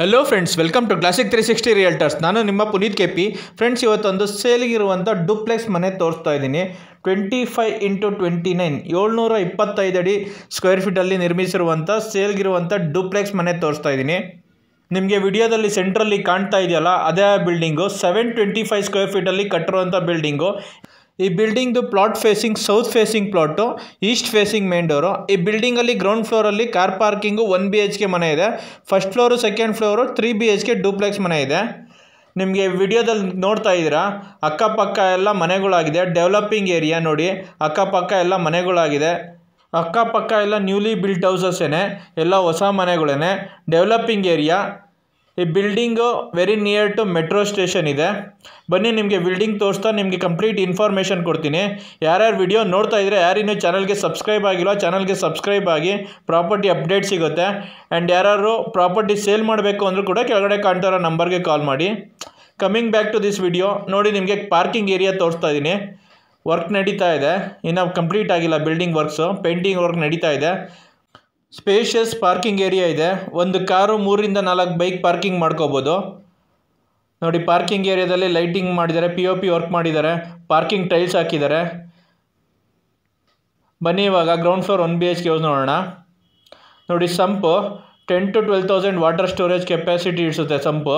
hello friends welcome to classic three sixty realtors ನಾನು ನಿಮ್ಮ Puneeth K P friends ಇವತ್ತೊಂದು ಸೇಲಿಗಿರುವಂಥ duplex ಮನೆ ತೋರಿಸ್ತಾ ಇದ್ದೀನಿ twenty five into twenty nine ಏಳ್ನೂರ ಇಪ್ಪತ್ತೈದು ಅಡಿ ಸ್ಕ್ವೇರ್ ಫೀಟಲ್ಲಿ ನಿರ್ಮಿಸಿರುವಂಥ ಸೇಲ್ಗಿರುವಂಥ ಡುಪ್ಲೆಕ್ಸ್ ಮನೆ ತೋರಿಸ್ತಾ ಇದ್ದೀನಿ ನಿಮಗೆ ವಿಡಿಯೋದಲ್ಲಿ ಸೆಂಟ್ರಲ್ಲಿ ಕಾಣ್ತಾ ಇದೆಯಲ್ಲ ಅದೇ building seven twenty five square ಫೀಟಲ್ಲಿ ಕಟ್ಟಿರುವಂಥ ಬಿಲ್ಡಿಂಗು ಈ ಬಿಲ್ಡಿಂಗ್ದು plot facing south facing plot east facing main door ಈ ಬಿಲ್ಡಿಂಗಲ್ಲಿ ಗ್ರೌಂಡ್ ಫ್ಲೋರಲ್ಲಿ car parking one B H K ಮನೆ ಇದೆ first floor second floor three B H K duplex ಮನೆ ಇದೆ ನಿಮಗೆ ವಿಡಿಯೋದಲ್ಲಿ ನೋಡ್ತಾ ಇದ್ದೀರಾ ಅಕ್ಕಪಕ್ಕ ಎಲ್ಲ ಮನೆಗಳಾಗಿದೆ ಡೆವಲಪಿಂಗ್ ಏರಿಯಾ ನೋಡಿ ಅಕ್ಕಪಕ್ಕ ಎಲ್ಲ ಮನೆಗಳಾಗಿದೆ ಅಕ್ಕಪಕ್ಕ ಎಲ್ಲ ನ್ಯೂಲಿ ಬಿಲ್ಟ್ ಹೌಸಸ್ಸೇನೆ ಎಲ್ಲ ಹೊಸ ಮನೆಗಳೇ ಡೆವಲಪಿಂಗ್ ಏರಿಯಾ ಈ building very near to metro station ಇದೆ ಬನ್ನಿ ನಿಮಗೆ ಬಿಲ್ಡಿಂಗ್ ತೋರಿಸ್ತಾ ನಿಮಗೆ ಕಂಪ್ಲೀಟ್ ಇನ್ಫಾರ್ಮೇಷನ್ ಕೊಡ್ತೀನಿ ಯಾರ್ಯಾರು ವಿಡಿಯೋ ನೋಡ್ತಾ ಇದ್ದರೆ ಯಾರಿನ್ನೂ ಚಾನಲ್ಗೆ ಸಬ್ಸ್ಕ್ರೈಬ್ ಆಗಿಲ್ಲ ಚಾನಲ್ಗೆ ಸಬ್ಸ್ಕ್ರೈಬ್ ಆಗಿ ಪ್ರಾಪರ್ಟಿ ಅಪ್ಡೇಟ್ ಸಿಗುತ್ತೆ ಆ್ಯಂಡ್ ಯಾರು ಪ್ರಾಪರ್ಟಿ ಸೇಲ್ ಮಾಡಬೇಕು ಅಂದರೂ ಕೂಡ ಕೆಳಗಡೆ ಕಾಣ್ತಾರೋ ನಂಬರ್ಗೆ ಕಾಲ್ ಮಾಡಿ coming back to this video ನೋಡಿ ನಿಮಗೆ ಪಾರ್ಕಿಂಗ್ ಏರಿಯಾ ತೋರಿಸ್ತಾ ಇದ್ದೀನಿ ವರ್ಕ್ ನಡೀತಾ ಇದೆ ಇನ್ನು ಕಂಪ್ಲೀಟ್ ಆಗಿಲ್ಲ ಬಿಲ್ಡಿಂಗ್ ವರ್ಕ್ಸು ಪೇಂಟಿಂಗ್ ವರ್ಕ್ ನಡೀತಾ ಇದೆ ಸ್ಪೇಷಿಯಸ್ ಪಾರ್ಕಿಂಗ್ ಏರಿಯಾ ಇದೆ ಒಂದು ಕಾರು ಮೂರಿಂದ ನಾಲ್ಕು ಬೈಕ್ ಪಾರ್ಕಿಂಗ್ ಮಾಡ್ಕೋಬೋದು ನೋಡಿ ಪಾರ್ಕಿಂಗ್ ಏರಿಯಾದಲ್ಲಿ ಲೈಟಿಂಗ್ ಮಾಡಿದ್ದಾರೆ ಪಿ ಒ ಪಿ ವರ್ಕ್ ಮಾಡಿದ್ದಾರೆ ಪಾರ್ಕಿಂಗ್ ಟೈಲ್ಸ್ ಹಾಕಿದ್ದಾರೆ ಬನ್ನಿ ಇವಾಗ ground floor one B H K ನೋಡೋಣ ನೋಡಿ sump ten to twelve thousand water storage capacity ಇಡಿಸುತ್ತೆ ಸಂಪು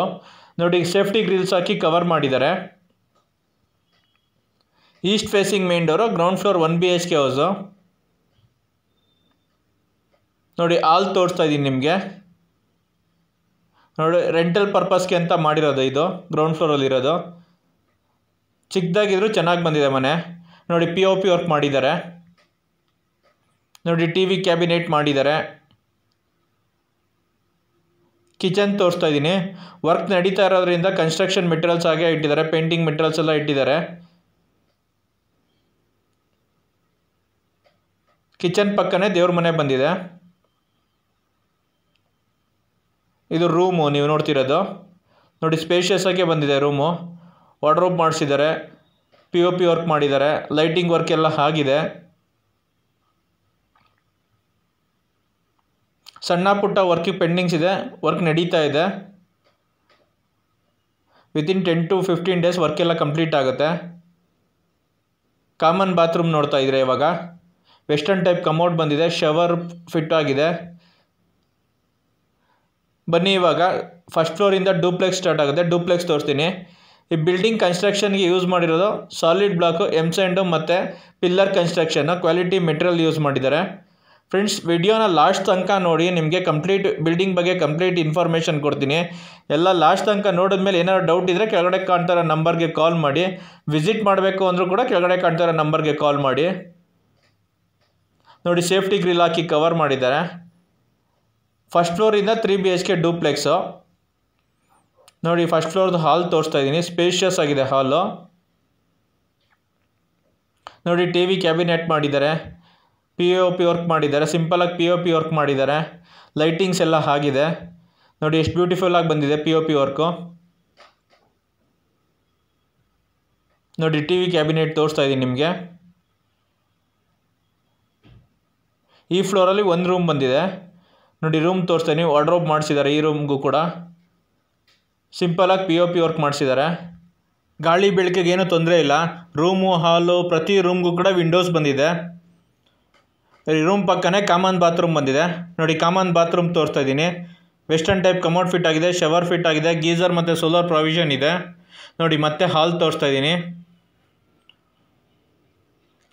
ನೋಡಿ ಸೇಫ್ಟಿ ಗ್ರಿಲ್ಸ್ ಹಾಕಿ ಕವರ್ ಮಾಡಿದ್ದಾರೆ east facing main door ground floor one B H K house ನೋಡಿ ಆಲ್ ತೋರಿಸ್ತಾ ಇದ್ದೀನಿ ನಿಮಗೆ ನೋಡಿ ರೆಂಟಲ್ ಪರ್ಪಸ್ಗೆ ಅಂತ ಮಾಡಿರೋದು ಇದು ಗ್ರೌಂಡ್ ಫ್ಲೋರಲ್ಲಿರೋದು ಚಿಕ್ಕದಾಗಿದ್ದರೂ ಚೆನ್ನಾಗಿ ಬಂದಿದೆ ಮನೆ ನೋಡಿ ಪಿ ಓ ಪಿ ವರ್ಕ್ ಮಾಡಿದ್ದಾರೆ ನೋಡಿ ಟಿ ವಿ ಕ್ಯಾಬಿನೆಟ್ ಮಾಡಿದ್ದಾರೆ ಕಿಚನ್ ತೋರಿಸ್ತಾ ಇದ್ದೀನಿ ವರ್ಕ್ ನಡೀತಾ ಇರೋದ್ರಿಂದ ಕನ್ಸ್ಟ್ರಕ್ಷನ್ ಮೆಟೀರಿಯಲ್ಸ್ ಹಾಗೆ ಇಟ್ಟಿದ್ದಾರೆ ಪೇಂಟಿಂಗ್ ಮೆಟೀರಿಯಲ್ಸ್ ಎಲ್ಲ ಇಟ್ಟಿದ್ದಾರೆ ಕಿಚನ್ ಪಕ್ಕನೇ ದೇವ್ರ ಮನೆ ಬಂದಿದೆ ಇದು ರೂಮು ನೀವು ನೋಡ್ತಿರೋದು ನೋಡಿ ಸ್ಪೇಷಿಯಸ್ ಆಗೇ ಬಂದಿದೆ ರೂಮು ವಾರ್ಡ್ರೋಬ್ ಮಾಡಿಸಿದ್ದಾರೆ ಪಿ ಒ ಪಿ ವರ್ಕ್ ಮಾಡಿದ್ದಾರೆ ಲೈಟಿಂಗ್ ವರ್ಕ್ ಎಲ್ಲ ಆಗಿದೆ ಸಣ್ಣ ಪುಟ್ಟ ವರ್ಕಿಂಗ್ ಪೆಂಡಿಂಗ್ಸ್ ಇದೆ ವರ್ಕ್ ನಡೀತಾ ಇದೆ within ten to fifteen days work ಎಲ್ಲ ಕಂಪ್ಲೀಟ್ ಆಗುತ್ತೆ ಕಾಮನ್ ಬಾತ್ರೂಮ್ ನೋಡ್ತಾ ಇದ್ರೆ ಇವಾಗ ವೆಸ್ಟರ್ನ್ ಟೈಪ್ ಕಮೋಡ್ ಬಂದಿದೆ ಶವರ್ ಫಿಟ್ ಆಗಿದೆ ಬನ್ನಿ ಇವಾಗ ಫಸ್ಟ್ ಫ್ಲೋರಿಂದ ಡೂಪ್ಲೆಕ್ಸ್ ಸ್ಟಾರ್ಟ್ ಆಗುತ್ತೆ ಡೂಪ್ಲೆಕ್ಸ್ ತೋರಿಸ್ತೀನಿ ಈ ಬಿಲ್ಡಿಂಗ್ ಕನ್ಸ್ಟ್ರಕ್ಷನ್ಗೆ ಯೂಸ್ ಮಾಡಿರೋದು ಸಾಲಿಡ್ ಬ್ಲಾಕು ಎಮ್ ಸ್ಯಾಂಡು ಮತ್ತು ಪಿಲ್ಲರ್ ಕನ್ಸ್ಟ್ರಕ್ಷನ್ನು ಕ್ವಾಲಿಟಿ ಮೆಟೀರಿಯಲ್ ಯೂಸ್ ಮಾಡಿದ್ದಾರೆ ಫ್ರೆಂಡ್ಸ್ ವಿಡಿಯೋನ ಲಾಸ್ಟ್ ತನಕ ನೋಡಿ ನಿಮಗೆ ಕಂಪ್ಲೀಟ್ ಬಿಲ್ಡಿಂಗ್ ಬಗ್ಗೆ ಕಂಪ್ಲೀಟ್ ಇನ್ಫಾರ್ಮೇಷನ್ ಕೊಡ್ತೀನಿ ಎಲ್ಲ ಲಾಸ್ಟ್ ತನಕ ನೋಡಿದ್ಮೇಲೆ ಏನಾದ್ರು ಡೌಟ್ ಇದ್ದರೆ ಕೆಳಗಡೆ ಕಾಣ್ತಾರೋ ನಂಬರ್ಗೆ ಕಾಲ್ ಮಾಡಿ ವಿಸಿಟ್ ಮಾಡಬೇಕು ಅಂದರೂ ಕೂಡ ಕೆಳಗಡೆ ಕಾಣ್ತಾರೋ ನಂಬರ್ಗೆ ಕಾಲ್ ಮಾಡಿ ನೋಡಿ ಸೇಫ್ಟಿ ಗ್ರಿಲ್ ಹಾಕಿ ಕವರ್ ಮಾಡಿದ್ದಾರೆ ಫಸ್ಟ್ ಫ್ಲೋರಿಂದ three B H K duplex ನೋಡಿ ಫಸ್ಟ್ ಫ್ಲೋರ್ದು ಹಾಲ್ ತೋರಿಸ್ತಾ ಇದ್ದೀನಿ ಸ್ಪೇಷಿಯಸ್ ಆಗಿದೆ ಹಾಲು ನೋಡಿ ಟಿ ವಿ ಕ್ಯಾಬಿನೆಟ್ ಮಾಡಿದ್ದಾರೆ ಪಿ ಒ ಪಿ ವರ್ಕ್ ಮಾಡಿದ್ದಾರೆ ಸಿಂಪಲಾಗಿ ಪಿ ಒ ಪಿ ವರ್ಕ್ ಮಾಡಿದ್ದಾರೆ ಲೈಟಿಂಗ್ಸ್ ಎಲ್ಲ ಆಗಿದೆ ನೋಡಿ ಎಷ್ಟು ಬ್ಯೂಟಿಫುಲ್ ಆಗಿ ಬಂದಿದೆ ಪಿ ಒ ಪಿ ವರ್ಕು ನೋಡಿ ಟಿ ವಿ ಕ್ಯಾಬಿನೆಟ್ ತೋರಿಸ್ತಾ ಇದ್ದೀನಿ ನಿಮಗೆ ಈ ಫ್ಲೋರಲ್ಲಿ ಒಂದು ರೂಮ್ ಬಂದಿದೆ ನೋಡಿ ರೂಮ್ ತೋರಿಸ್ತೀನಿ ವಾರ್ಡ್ರೋಬ್ ಮಾಡಿಸಿದ್ದಾರೆ ಈ ರೂಮ್ಗೂ ಕೂಡ ಸಿಂಪಲಾಗಿ ಪಿ ಒ ಪಿ ವರ್ಕ್ ಮಾಡಿಸಿದ್ದಾರೆ ಗಾಳಿ ಬೆಳಕಿಗೆ ಏನೂ ತೊಂದರೆ ಇಲ್ಲ ರೂಮು ಹಾಲು ಪ್ರತಿ ರೂಮ್ಗೂ ಕೂಡ ವಿಂಡೋಸ್ ಬಂದಿದೆ ರೂಮ್ ಪಕ್ಕನೇ ಕಾಮನ್ ಬಾತ್ರೂಮ್ ಬಂದಿದೆ ನೋಡಿ ಕಾಮನ್ ಬಾತ್ರೂಮ್ ತೋರಿಸ್ತಾ ಇದ್ದೀನಿ ವೆಸ್ಟರ್ನ್ ಟೈಪ್ ಕಮೋಡ್ ಫಿಟ್ ಆಗಿದೆ ಶವರ್ ಫಿಟ್ ಆಗಿದೆ ಗೀಸರ್ ಮತ್ತು ಸೋಲಾರ್ ಪ್ರಾವಿಷನ್ ಇದೆ ನೋಡಿ ಮತ್ತೆ ಹಾಲ್ ತೋರಿಸ್ತಾ ಇದ್ದೀನಿ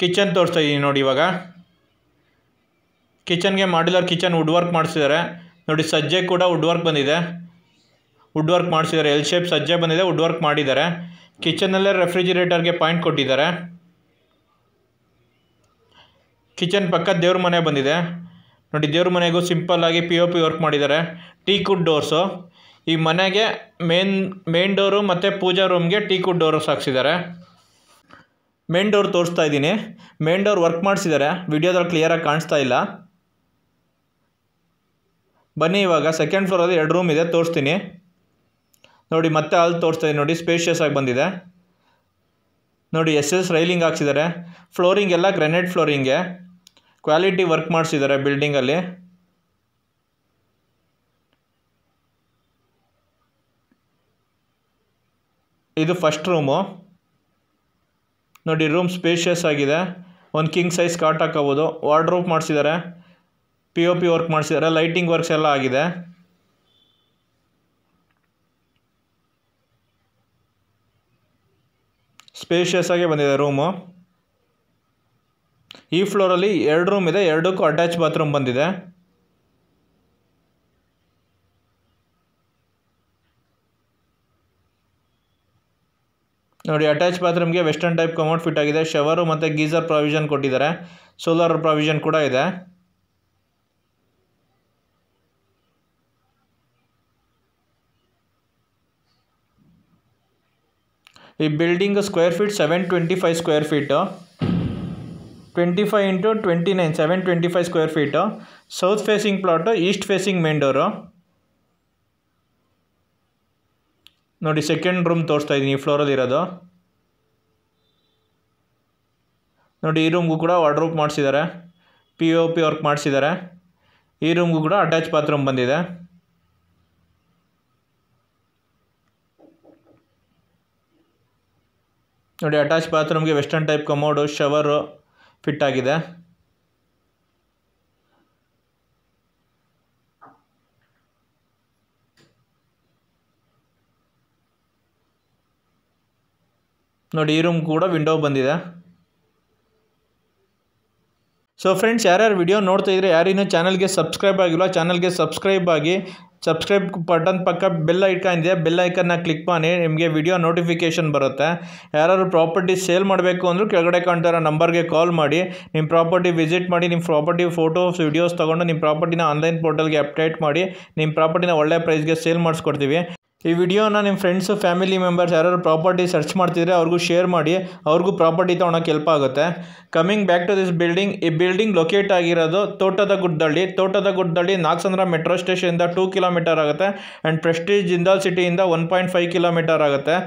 ಕಿಚನ್ ತೋರಿಸ್ತಾ ಇದ್ದೀನಿ ನೋಡಿ ಇವಾಗ ಕಿಚನ್ಗೆ ಮಾಡ್ಯುಲರ್ ಕಿಚನ್ ವುಡ್ ವರ್ಕ್ ಮಾಡಿಸಿದ್ದಾರೆ ನೋಡಿ ಸಜ್ಜೆ ಕೂಡ ವುಡ್ ವರ್ಕ್ ಬಂದಿದೆ ವುಡ್ ವರ್ಕ್ ಮಾಡಿಸಿದ್ದಾರೆ ಎಲ್ ಶೇಪ್ ಸಜ್ಜೆ ಬಂದಿದೆ ವುಡ್ ವರ್ಕ್ ಮಾಡಿದ್ದಾರೆ ಕಿಚನಲ್ಲೇ ರೆಫ್ರಿಜಿರೇಟರ್ಗೆ ಪಾಯಿಂಟ್ ಕೊಟ್ಟಿದ್ದಾರೆ ಕಿಚನ್ ಪಕ್ಕ ದೇವ್ರ ಮನೆ ಬಂದಿದೆ ನೋಡಿ ದೇವ್ರ ಮನೆಗೂ ಸಿಂಪಲ್ಲಾಗಿ ಪಿ ಒ ಪಿ ವರ್ಕ್ ಮಾಡಿದ್ದಾರೆ ಟೀ ಕುಡ್ ಡೋರ್ಸು ಈ ಮನೆಗೆ ಮೇನ್ ಮೇನ್ ಡೋರು ಮತ್ತು ಪೂಜಾ ರೂಮ್ಗೆ ಟೀ ಕುಡ್ ಡೋರ್ಸ್ ಹಾಕ್ಸಿದ್ದಾರೆ ಮೇನ್ ಡೋರ್ ತೋರಿಸ್ತಾ ಇದ್ದೀನಿ ಮೇನ್ ಡೋರ್ ವರ್ಕ್ ಮಾಡಿಸಿದ್ದಾರೆ ವಿಡಿಯೋದಲ್ಲಿ ಕ್ಲಿಯರಾಗಿ ಕಾಣಿಸ್ತಾ ಇಲ್ಲ ಬನ್ನಿ ಇವಾಗ ಸೆಕೆಂಡ್ ಫ್ಲೋರಲ್ಲಿ ಎರಡು ರೂಮ್ ಇದೆ ತೋರಿಸ್ತೀನಿ ನೋಡಿ ಮತ್ತೆ ಅಲ್ಲಿ ತೋರಿಸ್ತಾ ನೋಡಿ ಸ್ಪೇಷಿಯಸ್ ಆಗಿ ಬಂದಿದೆ ನೋಡಿ ಎಸ್ ಎಸ್ ರೈಲಿಂಗ್ ಹಾಕ್ಸಿದ್ದಾರೆ ಫ್ಲೋರಿಂಗ್ ಎಲ್ಲ ಗ್ರೆನೇಡ್ ಫ್ಲೋರಿಂಗೆ ಕ್ವಾಲಿಟಿ ವರ್ಕ್ ಮಾಡಿಸಿದ್ದಾರೆ ಬಿಲ್ಡಿಂಗಲ್ಲಿ ಇದು ಫಸ್ಟ್ ರೂಮು ನೋಡಿ ರೂಮ್ ಸ್ಪೇಷಿಯಸ್ ಆಗಿದೆ ಒಂದು ಕಿಂಗ್ ಸೈಜ್ ಕಾಟ್ ಹಾಕೋಬೋದು ವಾರ್ಡ್ರೂಪ್ ಮಾಡಿಸಿದ್ದಾರೆ ಪಿ ಒ ಪಿ ವರ್ಕ್ ಮಾಡಿಸಿದ್ದಾರೆ ಲೈಟಿಂಗ್ ವರ್ಕ್ಸ್ ಎಲ್ಲ ಆಗಿದೆ ಸ್ಪೇಷಿಯಸ್ ಆಗಿ ಬಂದಿದೆ ರೂಮು ಈ ಫ್ಲೋರಲ್ಲಿ ಎರಡು ರೂಮ್ ಇದೆ ಎರಡಕ್ಕೂ ಅಟ್ಯಾಚ್ ಬಾತ್ರೂಮ್ ಬಂದಿದೆ ನೋಡಿ ಅಟ್ಯಾಚ್ ಬಾತ್ರೂಮ್ಗೆ ವೆಸ್ಟರ್ನ್ ಟೈಪ್ ಕಮೋಡ್ ಫಿಟ್ ಆಗಿದೆ ಶವರು ಮತ್ತು ಗೀಸರ್ ಪ್ರಾವಿಷನ್ ಕೊಟ್ಟಿದ್ದಾರೆ ಸೋಲಾರ್ ಪ್ರಾವಿಷನ್ ಕೂಡ ಇದೆ ಈ building square feet seven twenty five square feet twenty five into twenty nine seven twenty five square feet south facing plot east facing main door ನೋಡಿ second room ತೋರಿಸ್ತಾ ಇದ್ದೀನಿ ಫ್ಲೋರಲ್ಲಿ ಇರೋದು ನೋಡಿ ಈ ರೂಮ್ಗೂ ಕೂಡ ವಾಡ್ರೂಪ್ ಮಾಡಿಸಿದ್ದಾರೆ ಪಿ ಓ ಪಿ ವರ್ಕ್ ಮಾಡಿಸಿದ್ದಾರೆ ಈ ರೂಮ್ಗೂ ಕೂಡ ಅಟ್ಯಾಚ್ ಬಾತ್ರೂಮ್ ಬಂದಿದೆ ನೋಡಿ ಅಟ್ಯಾಚ್ ಬಾತ್ರೂಮ್ಗೆ western type commode shower fit ಆಗಿದೆ ನೋಡಿ ಈ ರೂಮ್ ಕೂಡ ವಿಂಡೋ ಬಂದಿದೆ ಸೊ ಫ್ರೆಂಡ್ಸ್ ಯಾರ್ಯಾರು ವಿಡಿಯೋ ನೋಡ್ತಾ ಇದ್ರೆ ಯಾರಿನ್ನೂ ಚಾನಲ್ಗೆ ಸಬ್ಸ್ಕ್ರೈಬ್ ಆಗಿಲ್ಲ ಚಾನಲ್ಗೆ ಸಬ್ಸ್ಕ್ರೈಬ್ ಆಗಿ ಸಬ್ಸ್ಕ್ರೈಬ್ ಬಟನ್ ಪಕ್ಕ ಬೆಲ್ ಐಕಾನ್ ಇದೆ ಬೆಲ್ ಐಕನ್ನ ಕ್ಲಿಕ್ ಮಾಡಿ ನಿಮಗೆ ವಿಡಿಯೋ ನೋಟಿಫಿಕೇಷನ್ ಬರುತ್ತೆ ಯಾರಾದರೂ ಪ್ರಾಪರ್ಟಿ ಸೇಲ್ ಮಾಡಬೇಕು ಅಂದರೂ ಕೆಳಗಡೆ ಕಾಣ್ತಾರೋ ನಂಬರ್ಗೆ ಕಾಲ್ ಮಾಡಿ ನಿಮ್ಮ ಪ್ರಾಪರ್ಟಿ ವಿಸಿಟ್ ಮಾಡಿ ನಿಮ್ಮ ಪ್ರಾಪರ್ಟಿ ಫೋಟೋಸ್ ವಿಡಿಯೋಸ್ ತೊಗೊಂಡು ನಿಮ್ಮ ಪ್ರಾಪರ್ಟಿನ ಆನ್ಲೈನ್ ಪೋರ್ಟಲ್ಗೆ ಅಪ್ಡೇಟ್ ಮಾಡಿ ನಿಮ್ಮ ಪ್ರಾಪರ್ಟಿನ ಒಳ್ಳೆ ಪ್ರೈಸ್ಗೆ ಸೇಲ್ ಮಾಡಿಸ್ಕೊಡ್ತೀವಿ ಈ ವಿಡಿಯೋನ ನಿಮ್ಮ ಫ್ರೆಂಡ್ಸು ಫ್ಯಾಮಿಲಿ ಮೆಂಬರ್ಸ್ ಯಾರು ಪ್ರಾಪರ್ಟಿ ಸರ್ಚ್ ಮಾಡ್ತಿದ್ರೆ ಅವ್ರಿಗೂ ಶೇರ್ ಮಾಡಿ ಅವ್ರಿಗೂ ಪ್ರಾಪರ್ಟಿ ತೊಗೊಳಕ್ಕೆ ಹೆಲ್ಪ್ ಆಗುತ್ತೆ coming back to this building ಈ ಬಿಲ್ಡಿಂಗ್ ಲೊಕೇಟ್ ಆಗಿರೋದು ತೋಟದ ಗುಡ್ಡಳ್ಳಿ ತೋಟದ ಗುಡ್ಡಳ್ಳಿ ನಾಗಸಂದ್ರ ಮೆಟ್ರೋ ಸ್ಟೇಷನಿಂದ ಟೂ ಕಿಲೋಮೀಟರ್ ಆಗುತ್ತೆ ಆ್ಯಂಡ್ ಪ್ರೆಸ್ಟೀಜ್ ಜಿಂದಾಲ್ ಸಿಟಿಯಿಂದ ಒನ್ ಪಾಯಿಂಟ್ ಫೈವ್ ಕಿಲೋಮೀಟರ್ ಆಗುತ್ತೆ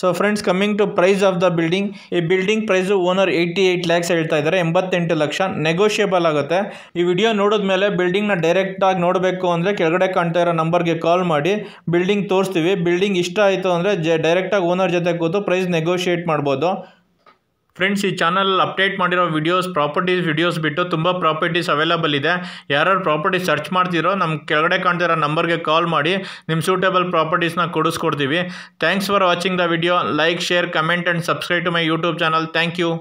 so friends coming to price of the building ಈ building price owner eighty eight lakhs ಹೇಳ್ತಾ ಇದ್ದಾರೆ ಎಂಬತ್ತೆಂಟು ಲಕ್ಷ ನೆಗೋಷಿಯೇಬಲ್ ಆಗುತ್ತೆ ಈ ವಿಡಿಯೋ ನೋಡಿದ ಮೇಲೆ ಬಿಲ್ಡಿಂಗ್ನ ಡೈರೆಕ್ಟಾಗಿ ನೋಡಬೇಕು ಅಂದರೆ ಕೆಳಗಡೆ ಕಾಣ್ತಾ ಇರೋ ನಂಬರ್ಗೆ ಕಾಲ್ ಮಾಡಿ ಬಿಲ್ಡಿಂಗ್ ತೋರಿಸ್ತೀವಿ ಬಿಲ್ಡಿಂಗ್ ಇಷ್ಟ ಆಯಿತು ಅಂದರೆ ಜ ಡೈರೆಕ್ಟಾಗಿ ಓನರ್ ಜೊತೆ ಕೂತು ಪ್ರೈಸ್ ನೆಗೋಷಿಯೇಟ್ ಮಾಡ್ಬೋದು ಫ್ರೆಂಡ್ಸ್ ಈ ಚಾನಲ್ ಅಪ್ಡೇಟ್ ಮಾಡಿರೋ ವಿಡಿಯೋಸ್ ಪ್ರಾಪರ್ಟೀಸ್ ವಿಡಿಯೋಸ್ ಬಿಟ್ಟು ತುಂಬ ಪ್ರಾಪರ್ಟೀಸ್ ಅವೈಲಬಲ್ ಇದೆ ಯಾರ್ಯಾರು ಪ್ರಾಪರ್ಟಿ ಸರ್ಚ್ ಮಾಡ್ತಿರೋ ನಮ್ಮ ಕೆಳಗಡೆ ಕಾಣ್ತಿರೋ ನಂಬರ್ಗೆ ಕಾಲ್ ಮಾಡಿ ನಿಮ್ಮ ಸೂಟೇಬಲ್ ಪ್ರಾಪರ್ಟೀಸ್ನ ಕೊಡಿಸ್ಕೊಡ್ತೀವಿ thanks for watching the video like share comment and subscribe to my YouTube channel thank you